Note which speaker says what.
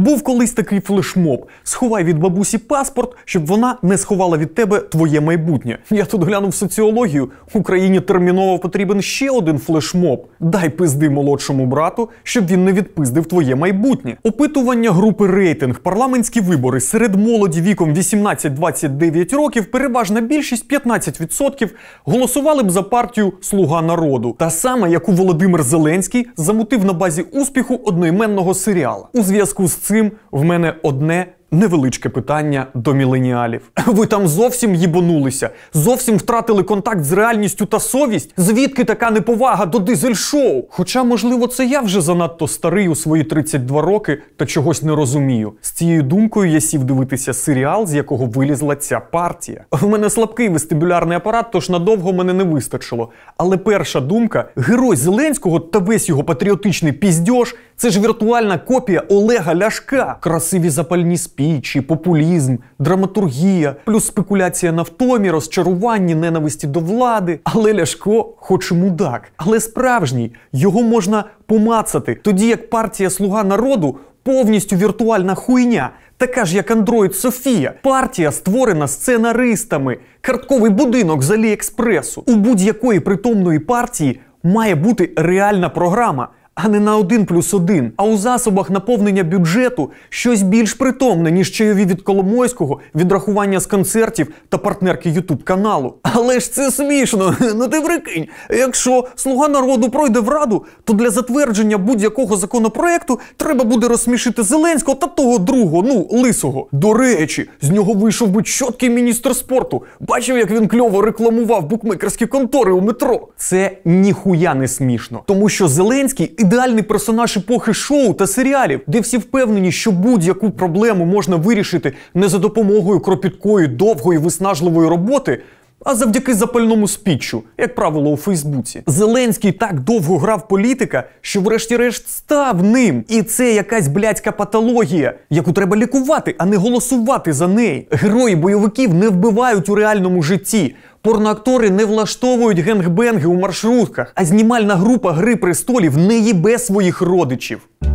Speaker 1: Був колись такий флешмоб: сховай від бабусі паспорт, щоб вона не сховала від тебе твоє майбутнє. Я тут глянув соціологію. Україні терміново потрібен ще один флешмоб. Дай пизди молодшому брату, щоб він не відпиздив твоє майбутнє. Опитування групи рейтинг, парламентські вибори серед молоді віком 18-29 років. Переважна більшість 15% голосували б за партію Слуга народу, та сама, яку Володимир Зеленський замутив на базі успіху одноіменного серіалу. У зв'язку з цим в мене одне невеличке питання до міленіалів. Ви там зовсім їбонулися, зовсім втратили контакт з реальністю та совість. Звідки така неповага до дизель-шоу? Хоча, можливо, це я вже занадто старий у свої 32 роки та чогось не розумію. З цією думкою я сів дивитися серіал, з якого вилізла ця партія. В мене слабкий вестибулярний апарат, тож надовго мене не вистачило. Але перша думка герой Зеленського та весь його патріотичний піздьош – це ж віртуальна копія Олега Ляшка. Красиві запальні спічі, популізм, драматургія, плюс спекуляція на втомі, розчаруванні, ненависті до влади. Але Ляшко, хоч і мудак, але справжній його можна помацати, тоді як партія Слуга народу повністю віртуальна хуйня. Така ж, як Андроїд Софія, партія створена сценаристами, картковий будинок з Аліекспресу. У будь-якої притомної партії має бути реальна програма а не на один плюс один, А у засобах наповнення бюджету щось більш притомне, ніж чайові від Коломойського, відрахування з концертів та партнерки Ютуб каналу. Але ж це смішно. Ну ти прикинь, якщо слуга народу пройде в раду, то для затвердження будь-якого законопроекту треба буде розсмішити Зеленського та того другого, ну лисого. До речі, з нього вийшов би чіткий міністр спорту. Бачив, як він кльово рекламував букмекерські контори у метро. Це ніхуя не смішно, тому що Зеленський ідеальний персонаж епохи шоу та серіалів, де всі впевнені, що будь-яку проблему можна вирішити не за допомогою кропіткої, довгої, виснажливої роботи а завдяки запальному спічу, як правило, у Фейсбуці. Зеленський так довго грав політика, що, врешті-решт, став ним. І це якась блядська патологія, яку треба лікувати, а не голосувати за неї. Герої бойовиків не вбивають у реальному житті. Порноактори не влаштовують генгбенги у маршрутках, а знімальна група Гри престолів не їбе своїх родичів.